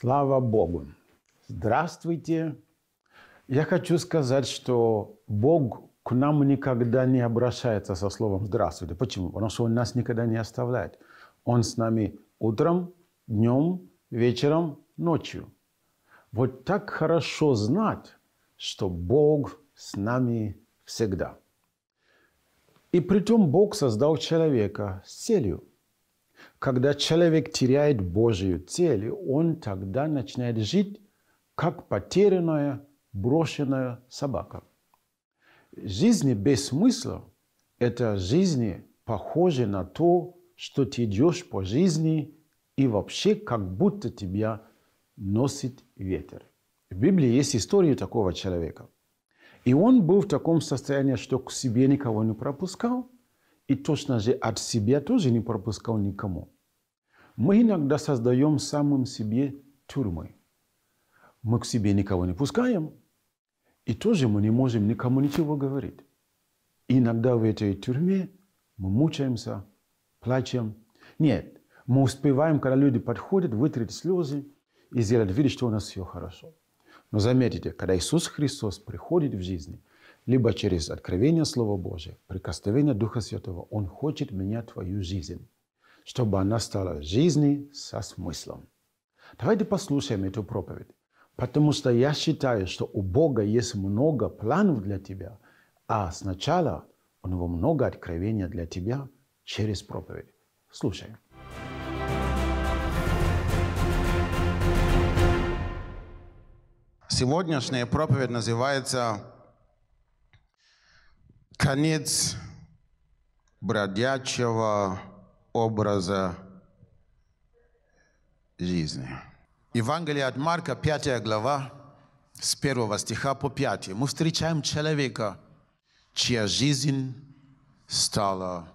Слава Богу! Здравствуйте! Я хочу сказать, что Бог к нам никогда не обращается со словом «здравствуйте». Почему? Потому что Он нас никогда не оставляет. Он с нами утром, днем, вечером, ночью. Вот так хорошо знать, что Бог с нами всегда. И притом Бог создал человека с целью – когда человек теряет Божью цель, он тогда начинает жить как потерянная, брошенная собака. Жизни без смысла – это жизни, похожие на то, что ты идешь по жизни и вообще как будто тебя носит ветер. В Библии есть история такого человека. И он был в таком состоянии, что к себе никого не пропускал – и точно же от себя тоже не пропускал никому. Мы иногда создаем самым себе тюрьмы. Мы к себе никого не пускаем, и тоже мы не можем никому ничего говорить. И иногда в этой тюрьме мы мучаемся, плачем. Нет, мы успеваем, когда люди подходят, вытереть слезы и сделать вид, что у нас все хорошо. Но заметите, когда Иисус Христос приходит в жизнь – либо через откровение Слова Божия, прикосновение Духа Святого. Он хочет менять твою жизнь, чтобы она стала жизнью со смыслом. Давайте послушаем эту проповедь. Потому что я считаю, что у Бога есть много планов для тебя, а сначала у Него много откровения для тебя через проповедь. Слушаем. Сегодняшняя проповедь называется конец бродячего образа жизни. Евангелие от Марка, 5 глава, с 1 стиха по 5. Мы встречаем человека, чья жизнь стала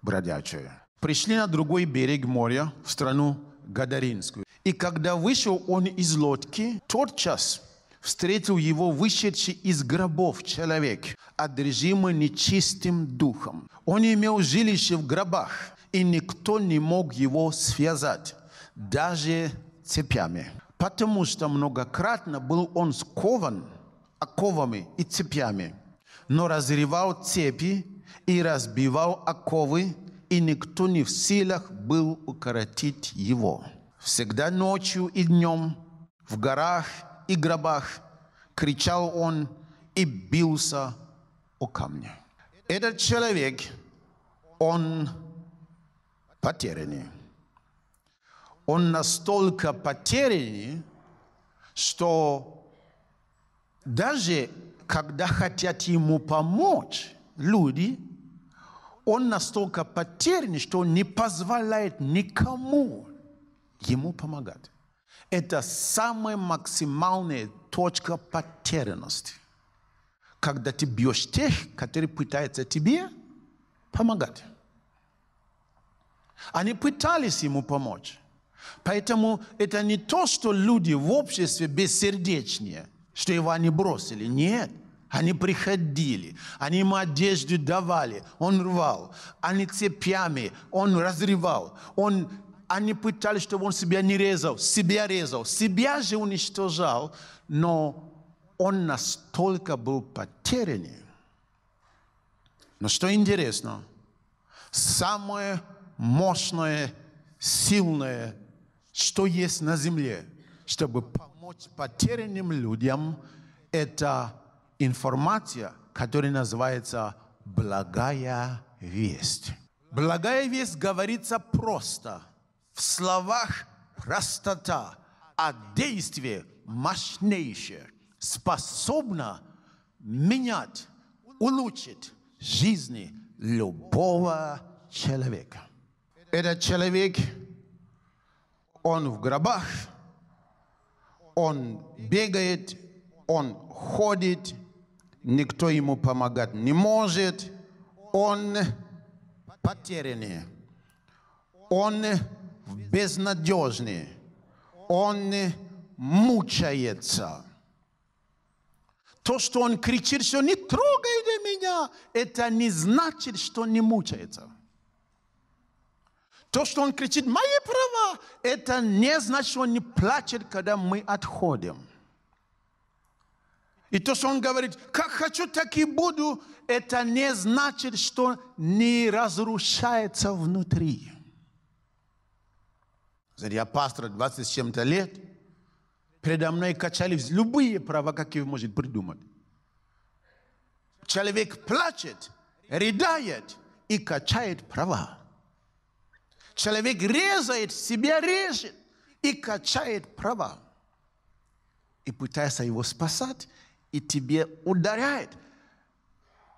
бродячей. Пришли на другой берег моря, в страну Гадаринскую. И когда вышел он из лодки, тотчас – встретил его вышедший из гробов человек, одержимый нечистым духом. Он имел жилище в гробах, и никто не мог его связать, даже цепями, потому что многократно был он скован оковами и цепями, но разрывал цепи и разбивал оковы, и никто не в силах был укоротить его. Всегда ночью и днем в горах и гробах, кричал он и бился о камни. Этот человек, он потерянный. Он настолько потерянный, что даже когда хотят ему помочь люди, он настолько потерянный, что он не позволяет никому ему помогать. Это самая максимальная точка потерянности. Когда ты бьешь тех, которые пытаются тебе помогать. Они пытались ему помочь. Поэтому это не то, что люди в обществе бессердечнее, что его они бросили. Нет. Они приходили, они ему одежду давали, он рвал, они цепями, он разрывал, он они пытались, чтобы он себя не резал, себя резал, себя же уничтожал, но он настолько был потерян. Но что интересно, самое мощное, сильное, что есть на земле, чтобы помочь потерянным людям, это информация, которая называется «благая весть». Благая весть говорится просто – в словах простота, а действие мощнейшее способно менять, улучшить жизни любого человека. Этот человек, он в гробах, он бегает, он ходит, никто ему помогать не может, он потерянный, он безнадежный, он мучается. То, что он кричит, что не трогайте меня, это не значит, что он не мучается. То, что он кричит, мои права, это не значит, что он не плачет, когда мы отходим. И то, что он говорит, как хочу, так и буду, это не значит, что не разрушается внутри. Я пастор 20 с чем-то лет. Передо мной качались любые права, какие может придумать. Человек плачет, рыдает и качает права. Человек резает, себя режет и качает права. И пытается его спасать, и тебе ударяет.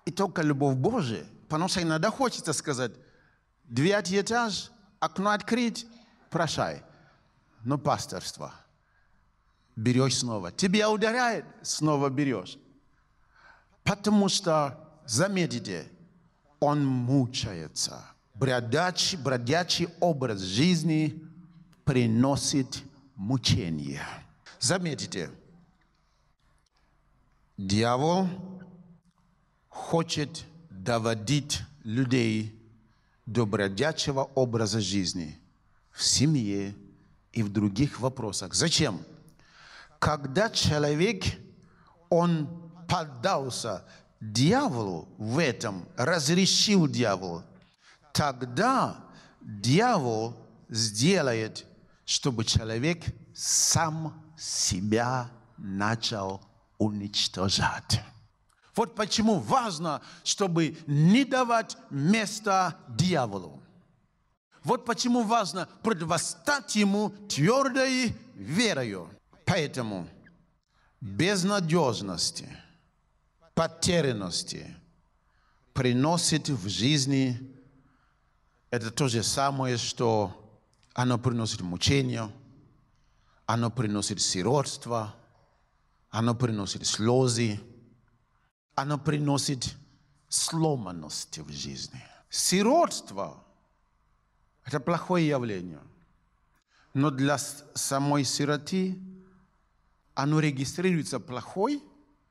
И только любовь Божия, потому что иногда хочется сказать, дверь этаж, окно открыть, прощай, но ну, пасторство берешь снова. Тебя ударяет, снова берешь. Потому что, заметите, он мучается. Бродячий, бродячий образ жизни приносит мучение. Заметите, дьявол хочет доводить людей до бродячего образа жизни – в семье и в других вопросах. Зачем? Когда человек, он поддался дьяволу в этом, разрешил дьяволу, тогда дьявол сделает, чтобы человек сам себя начал уничтожать. Вот почему важно, чтобы не давать места дьяволу. Вот почему важно противостать ему твердой верою. Поэтому безнадежности, потерянности приносит в жизни это то же самое, что оно приносит мучение, оно приносит сиротство, оно приносит слезы, оно приносит сломанность в жизни. Сиротство – это плохое явление. Но для самой сироты оно регистрируется плохой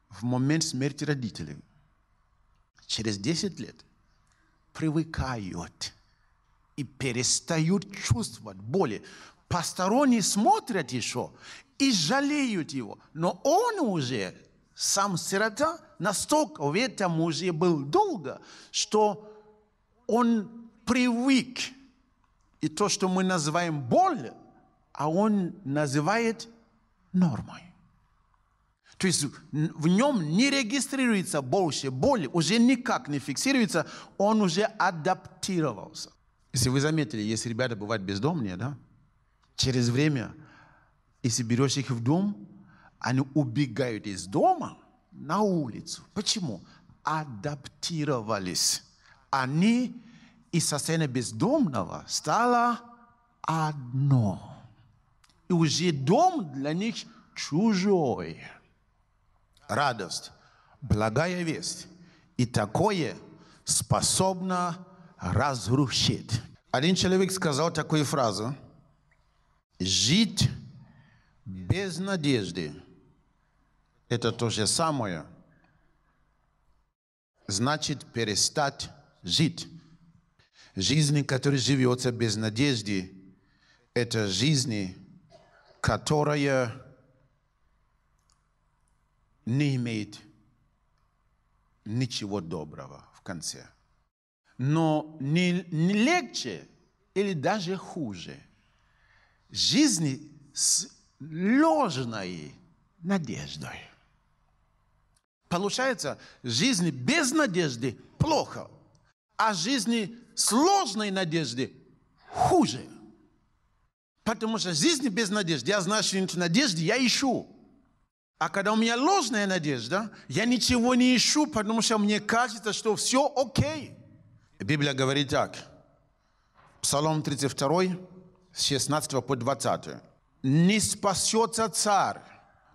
в момент смерти родителей. Через 10 лет привыкают и перестают чувствовать боли. Посторонние смотрят еще и жалеют его. Но он уже, сам сирота, настолько в этом уже был долго, что он привык и то, что мы называем боль, а он называет нормой. То есть в нем не регистрируется больше боли, уже никак не фиксируется, он уже адаптировался. Если вы заметили, если ребята бывают бездомные, да, через время, если берешь их в дом, они убегают из дома на улицу. Почему? Адаптировались. Они и со сцены бездомного стало одно. И уже дом для них чужой. Радость, благая весть. И такое способно разрушить. Один человек сказал такую фразу. Жить без надежды – это то же самое. Значит, перестать жить. Жизнь, которая живется без надежды, это жизнь, которая не имеет ничего доброго в конце. Но не, не легче или даже хуже жизни с ложной надеждой. Получается, жизнь без надежды плохо, а жизнь сложной надежды хуже. Потому что жизнь без надежды, я знаю, что нет надежды, я ищу. А когда у меня ложная надежда, я ничего не ищу, потому что мне кажется, что все окей. Библия говорит так. Псалом 32, с 16 по 20. «Не спасется царь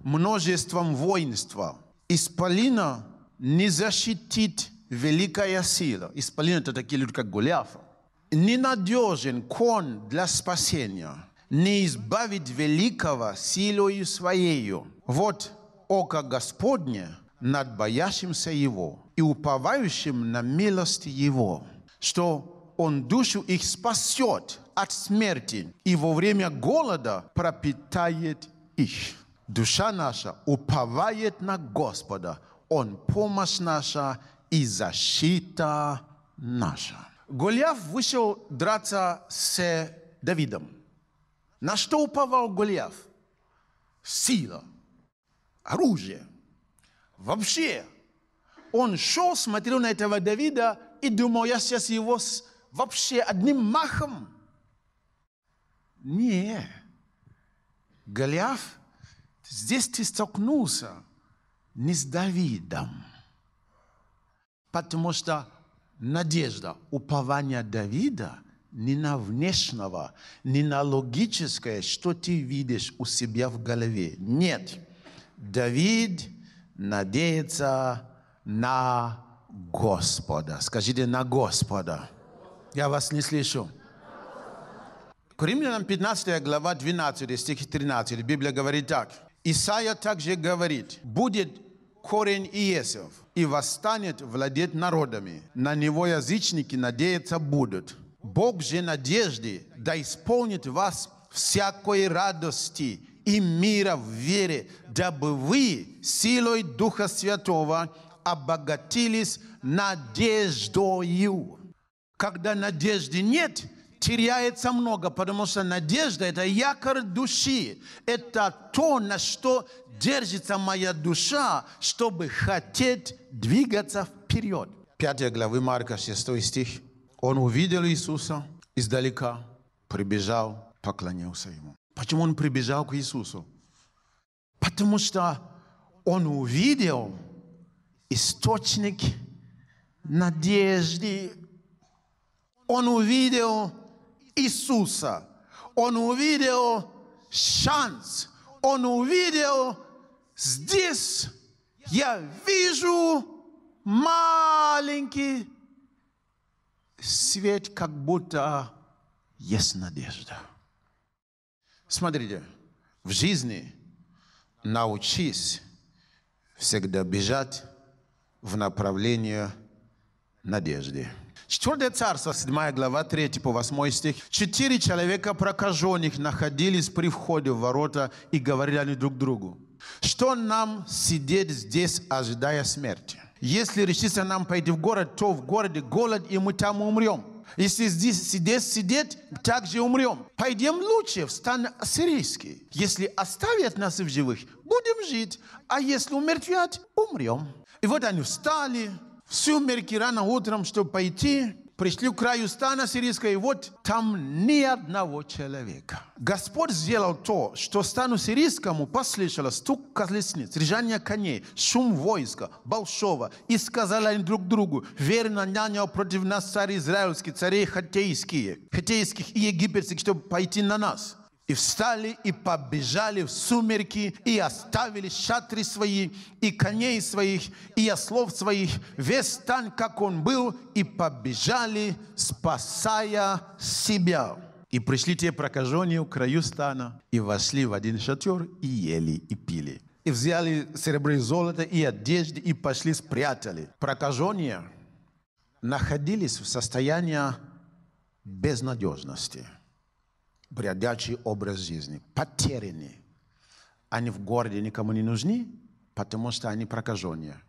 множеством воинства, исполина не защитит великая сила. Исполнены это такие люди, как Голиаф. Ненадежен кон для спасения, не избавит великого силою своею. Вот око Господне над боящимся Его и уповающим на милость Его, что Он душу их спасет от смерти и во время голода пропитает их. Душа наша уповает на Господа, Он помощь наша и защита наша. Голиаф вышел драться с Давидом. На что уповал Голиаф? Сила, оружие. Вообще, он шел, смотрел на этого Давида и думал, я сейчас его вообще одним махом. Не, Голиаф, здесь ты столкнулся не с Давидом. Потому что надежда, упование Давида не на внешнего, не на логическое, что ты видишь у себя в голове. Нет. Давид надеется на Господа. Скажите, на Господа. Я вас не слышу. Коринфянам 15 глава 12 стих 13 Библия говорит так. Исаия также говорит, будет корень Иесов, и восстанет владеть народами. На него язычники надеяться будут. Бог же надежды да исполнит вас всякой радости и мира в вере, дабы вы силой Духа Святого обогатились надеждою. Когда надежды нет, теряется много, потому что надежда – это якорь души. Это то, на что держится моя душа, чтобы хотеть двигаться вперед. 5 главы Марка, 6 стих. Он увидел Иисуса издалека, прибежал, поклонился Ему. Почему он прибежал к Иисусу? Потому что он увидел источник надежды. Он увидел Иисуса. Он увидел шанс. Он увидел Здесь я вижу маленький свет, как будто есть надежда. Смотрите, в жизни научись всегда бежать в направлении надежды. Четвертое царство, 7 глава, 3 по 8 стих. Четыре человека прокаженных находились при входе в ворота и говорили они друг другу. Что нам сидеть здесь, ожидая смерти? Если решится нам пойти в город, то в городе голод, и мы там умрем. Если здесь сидеть, сидеть, так же умрем. Пойдем лучше в стан сирийский. Если оставят нас в живых, будем жить. А если умертвят, умрем. И вот они встали, в сумерки рано утром, чтобы пойти пришли к краю стана сирийского, и вот там ни одного человека. Господь сделал то, что стану сирийскому послышало стук колесниц, режание коней, шум войска большого, и сказали они друг другу, верно нанял против нас царь израильский, цари хатейские, хатейских и египетских, чтобы пойти на нас. И встали и побежали в сумерки, и оставили шатры свои, и коней своих, и ослов своих, весь стан, как он был, и побежали, спасая себя. И пришли те прокаженные к краю стана, и вошли в один шатер, и ели, и пили. И взяли серебро и золото, и одежды, и пошли спрятали. Прокаженные находились в состоянии безнадежности – бродячий образ жизни, потеряны. Они в городе никому не нужны, потому что они прокаженные.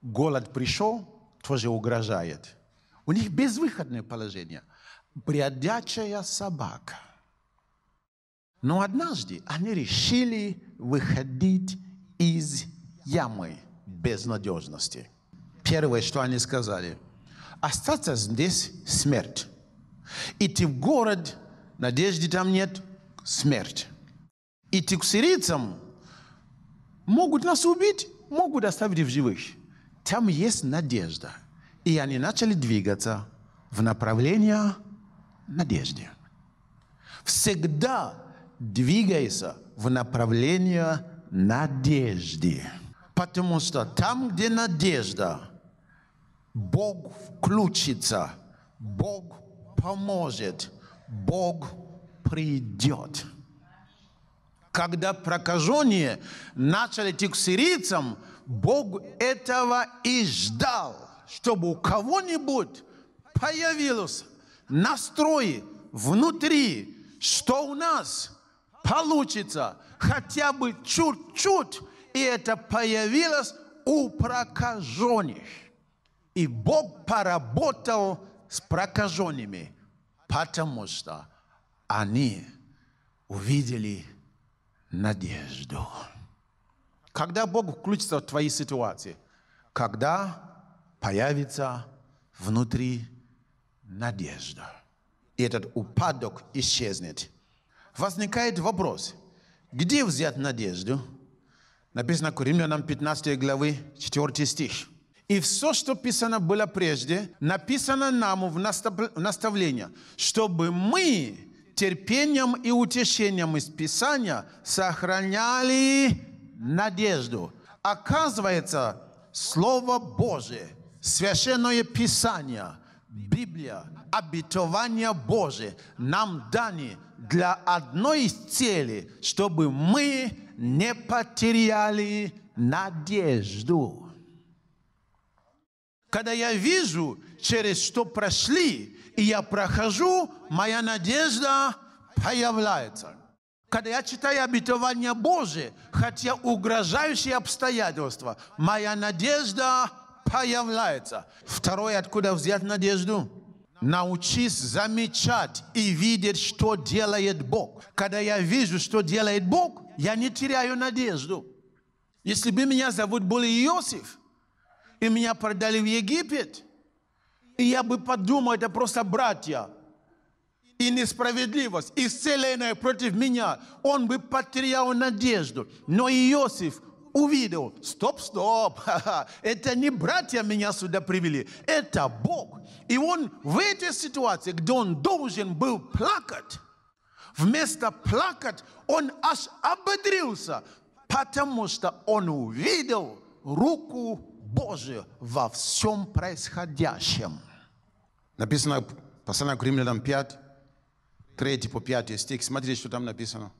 Голод пришел, тоже угрожает. У них безвыходное положение. Бродячая собака. Но однажды они решили выходить из ямы безнадежности. Первое, что они сказали, остаться здесь смерть. Идти в город – Надежды там нет, смерть. И тексирийцам могут нас убить, могут оставить в живых. Там есть надежда. И они начали двигаться в направлении надежды. Всегда двигайся в направлении надежды. Потому что там, где надежда, Бог включится, Бог поможет – Бог придет. Когда прокаженные начали идти к сирийцам, Бог этого и ждал, чтобы у кого-нибудь появилось настрой внутри, что у нас получится хотя бы чуть-чуть, и это появилось у прокаженных. И Бог поработал с прокаженными потому что они увидели надежду. Когда Бог включится в твои ситуации? Когда появится внутри надежда. И этот упадок исчезнет. Возникает вопрос, где взять надежду? Написано Коринфянам 15 главы 4 стих. И все, что писано было прежде, написано нам в наставление, чтобы мы терпением и утешением из Писания сохраняли надежду. Оказывается, Слово Божие, Священное Писание, Библия, обетование Божие нам даны для одной цели, чтобы мы не потеряли надежду. Когда я вижу, через что прошли, и я прохожу, моя надежда появляется. Когда я читаю обетование Божие, хотя угрожающие обстоятельства, моя надежда появляется. Второе, откуда взять надежду? Научись замечать и видеть, что делает Бог. Когда я вижу, что делает Бог, я не теряю надежду. Если бы меня зовут был Иосиф, и меня продали в Египет, и я бы подумал, это просто братья. И несправедливость, исцеленная против меня. Он бы потерял надежду. Но Иосиф увидел, стоп, стоп, это не братья меня сюда привели, это Бог. И он в этой ситуации, где он должен был плакать, вместо плакать, он аж ободрился, потому что он увидел руку Божию во всем происходящем. Написано, послание к римлянам 5, 3 по 5 стих. Смотрите, что там написано.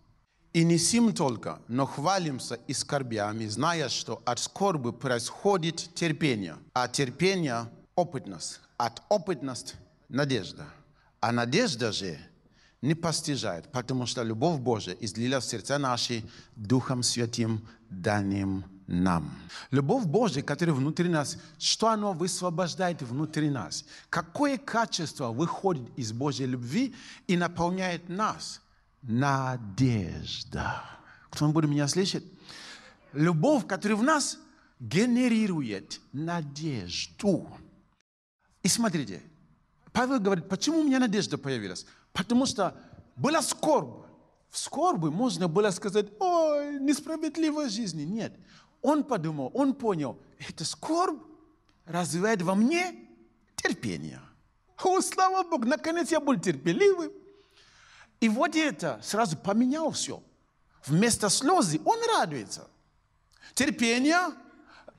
«И не сим только, но хвалимся и скорбями, зная, что от скорбы происходит терпение, а терпение терпения – опытность, от опытности – надежда, а надежда же не постижает, потому что любовь Божия излила в сердца наши Духом Святым, данным нам. Любовь Божья, которая внутри нас, что она высвобождает внутри нас? Какое качество выходит из Божьей любви и наполняет нас? Надежда. Кто-нибудь меня слышит? Любовь, которая в нас генерирует надежду. И смотрите, Павел говорит, почему у меня надежда появилась? Потому что была скорбь. В скорбь можно было сказать, ой, несправедливая жизнь. Нет. Он подумал, он понял, это скорбь развивает во мне терпение. О, слава Богу, наконец я был терпеливым. И вот это сразу поменял все. Вместо слезы он радуется. Терпение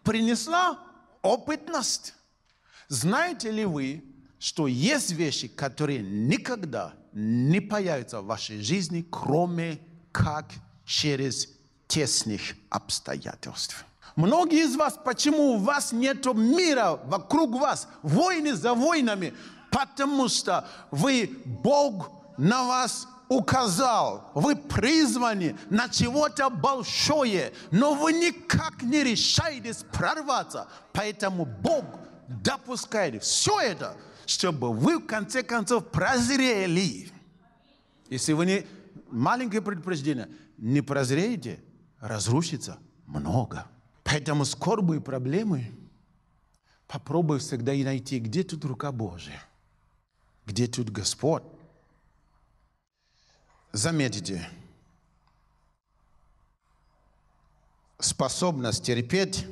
принесла опытность. Знаете ли вы, что есть вещи, которые никогда не появятся в вашей жизни, кроме как через тесных обстоятельств. Многие из вас, почему у вас нет мира вокруг вас, войны за войнами, потому что вы, Бог на вас указал, вы призваны на чего-то большое, но вы никак не решаетесь прорваться. Поэтому Бог допускает все это, чтобы вы в конце концов прозрели. Если вы не маленькое предупреждение, не прозреете, разрушится много. Поэтому скорбы и проблемы попробуй всегда и найти, где тут рука Божия, где тут Господь. Заметите, способность терпеть,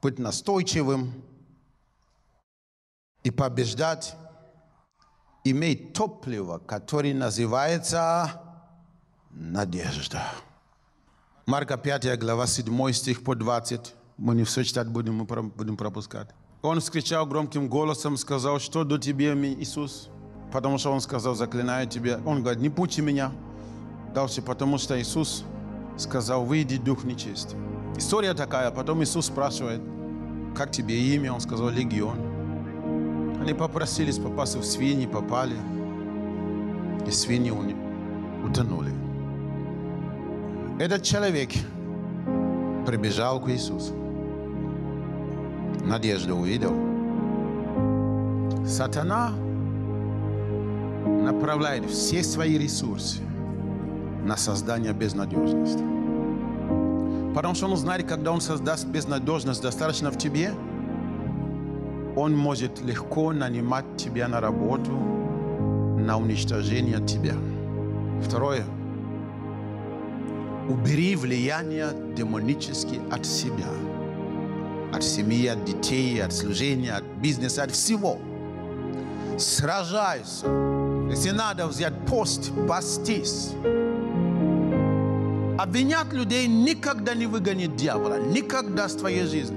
быть настойчивым и побеждать имеет топливо, которое называется надежда. Марка 5 глава 7 стих по 20. Мы не все читать будем, мы будем пропускать. Он вскричал громким голосом, сказал, что до тебе, Иисус? Потому что он сказал, заклинаю тебя. Он говорит, не пути меня. Дальше, потому что Иисус сказал, выйди, дух нечистый. История такая. Потом Иисус спрашивает, как тебе имя? Он сказал, легион. Они попросились попасть в свиньи, попали. И свиньи утонули. Этот человек прибежал к Иисусу. Надежду увидел. Сатана направляет все свои ресурсы на создание безнадежности. Потому что он знает, когда он создаст безнадежность достаточно в тебе, он может легко нанимать тебя на работу, на уничтожение тебя. Второе – Убери влияние демонически от себя. От семьи, от детей, от служения, от бизнеса, от всего. Сражайся. Если надо взять пост, постись. Обвинять людей никогда не выгонит дьявола. Никогда с твоей жизни.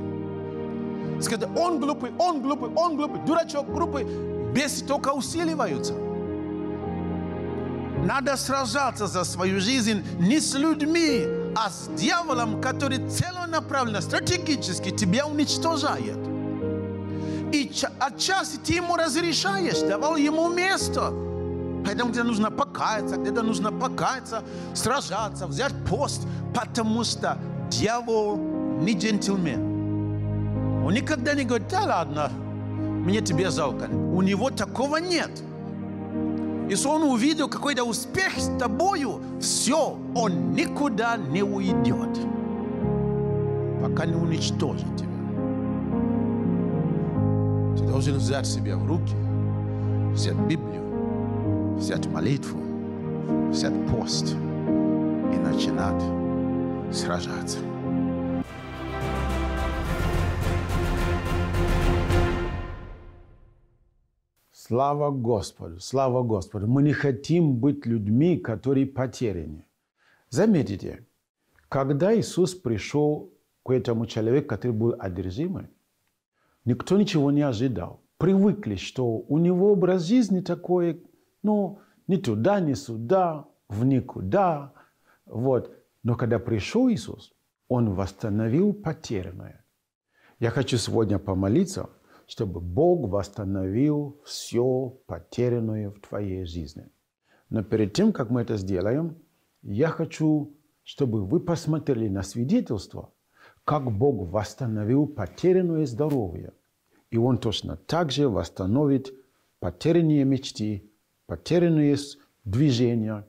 Сказать, он глупый, он глупый, он глупый, дурачок глупый. Бесы только усиливаются. Надо сражаться за свою жизнь не с людьми, а с дьяволом, который целенаправленно, стратегически тебя уничтожает. И отчасти ты ему разрешаешь, давал ему место. Поэтому где нужно покаяться, где-то нужно покаяться, сражаться, взять пост, потому что дьявол не джентльмен. Он никогда не говорит, да ладно, мне тебе жалко. У него такого нет. Если он увидел какой-то успех с тобою, все, он никуда не уйдет, пока не уничтожит тебя. Ты должен взять себя в руки, взять Библию, взять молитву, взять пост и начинать сражаться. Слава Господу, слава Господу. Мы не хотим быть людьми, которые потеряны. Заметите, когда Иисус пришел к этому человеку, который был одержимый, никто ничего не ожидал. Привыкли, что у него образ жизни такой, ну, ни туда, ни сюда, в никуда. Вот. Но когда пришел Иисус, Он восстановил потерянное. Я хочу сегодня помолиться – чтобы Бог восстановил все потерянное в твоей жизни. Но перед тем, как мы это сделаем, я хочу, чтобы вы посмотрели на свидетельство, как Бог восстановил потерянное здоровье. И Он точно так же восстановит потерянные мечты, потерянные движения,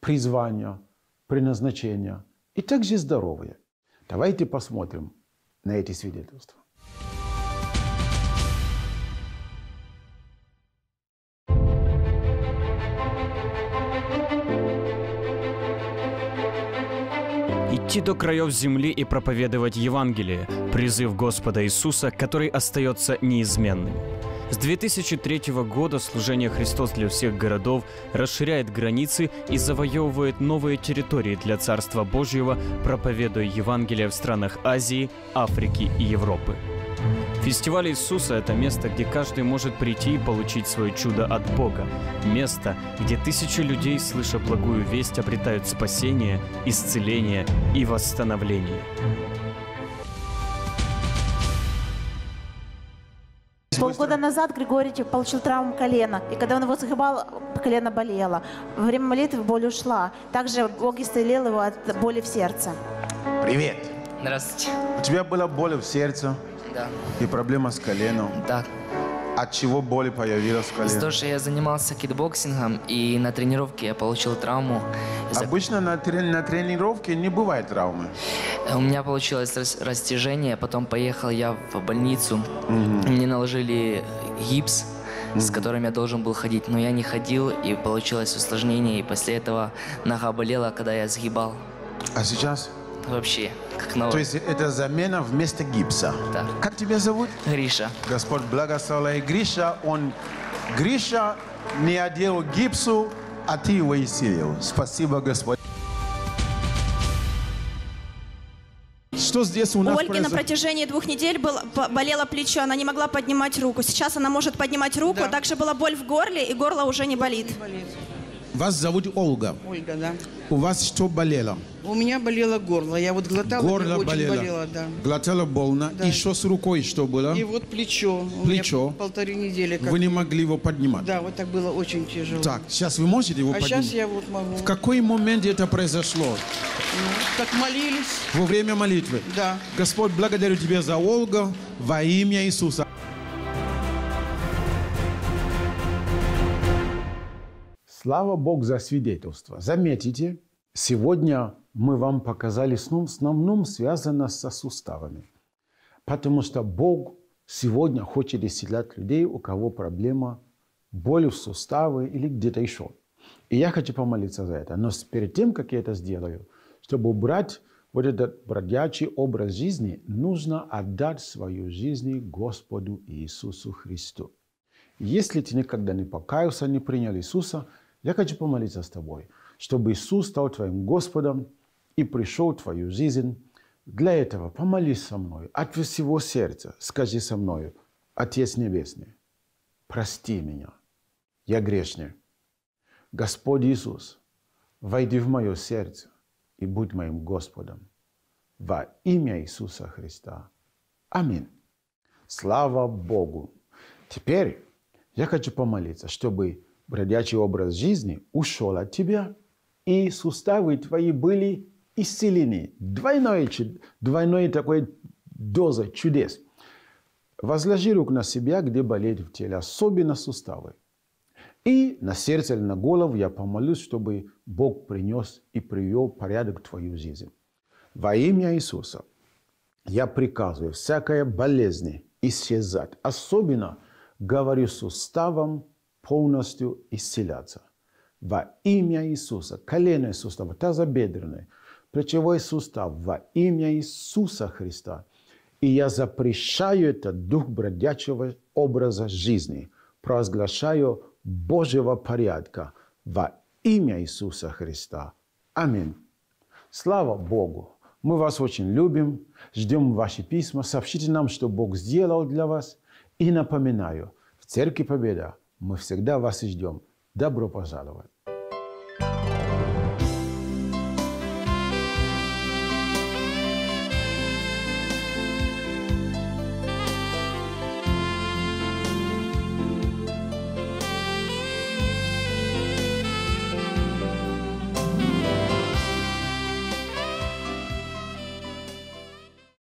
призвания, предназначения и также здоровье. Давайте посмотрим на эти свидетельства. идти до краев земли и проповедовать Евангелие, призыв Господа Иисуса, который остается неизменным. С 2003 года служение «Христос для всех городов» расширяет границы и завоевывает новые территории для Царства Божьего, проповедуя Евангелие в странах Азии, Африки и Европы. Фестиваль Иисуса – это место, где каждый может прийти и получить свое чудо от Бога. Место, где тысячи людей, слыша благую весть, обретают спасение, исцеление и восстановление. Полгода назад Григорий получил травму колена, и когда он его сгибал, колено болело. Во время молитвы боль ушла. Также Бог исцелил его от боли в сердце. Привет! Здравствуйте. У тебя была боль в сердце, да. И проблема с коленом. Да. От чего боли появилась в колене? Из-за того, что я занимался кикбоксингом, и на тренировке я получил травму. Обычно на, трени на тренировке не бывает травмы. Э, у меня получилось растяжение, потом поехал я в больницу. Угу. Мне наложили гипс, угу. с которым я должен был ходить, но я не ходил, и получилось усложнение, и после этого нога болела, когда я сгибал. А сейчас? вообще, как новый. То есть это замена вместо гипса. Да. Как тебя зовут? Гриша. Господь благословляет Гриша. Он Гриша не одел гипсу, а ты его исцелил. Спасибо, Господь. Что здесь у нас У Ольги произошло? на протяжении двух недель было, болело плечо, она не могла поднимать руку. Сейчас она может поднимать руку, да. также была боль в горле, и горло уже не болит. Не болит. Вас зовут Ольга. Ольга, да. У вас что болело? У меня болело горло. Я вот глотала, горло очень болело. болело да. Глотала больно. Да. И что с рукой, что было? И вот плечо. плечо. полторы недели. Как... Вы не могли его поднимать? Да, вот так было очень тяжело. Так, сейчас вы можете его а поднимать? А сейчас я вот могу. В какой момент это произошло? Ну, как молились. Во время молитвы? Да. Господь, благодарю Тебя за Ольгу во имя Иисуса. Слава Богу за свидетельство. Заметите, сегодня мы вам показали сном, в основном связано со суставами. Потому что Бог сегодня хочет исцелять людей, у кого проблема боли в суставы или где-то еще. И я хочу помолиться за это. Но перед тем, как я это сделаю, чтобы убрать вот этот бродячий образ жизни, нужно отдать свою жизнь Господу Иисусу Христу. Если ты никогда не покаялся, не принял Иисуса – я хочу помолиться с тобой, чтобы Иисус стал твоим Господом и пришел в твою жизнь. Для этого помолись со мной от всего сердца. Скажи со мною, Отец Небесный, прости меня. Я грешник. Господь Иисус, войди в мое сердце и будь моим Господом. Во имя Иисуса Христа. Аминь. Слава Богу. Теперь я хочу помолиться, чтобы бродячий образ жизни ушел от тебя, и суставы твои были исцелены. Двойной, двойной такой доза чудес. Возложи рук на себя, где болит в теле, особенно суставы. И на сердце или на голову я помолюсь, чтобы Бог принес и привел порядок в твою жизнь. Во имя Иисуса я приказываю всякое болезни исчезать. Особенно говорю суставам, полностью исцеляться. Во имя Иисуса, коленный сустав, тазобедренный, плечевой сустав, во имя Иисуса Христа. И я запрещаю этот дух бродячего образа жизни, провозглашаю Божьего порядка во имя Иисуса Христа. Аминь. Слава Богу! Мы вас очень любим, ждем ваши письма, сообщите нам, что Бог сделал для вас. И напоминаю, в Церкви Победа мы всегда вас ждем. Добро пожаловать!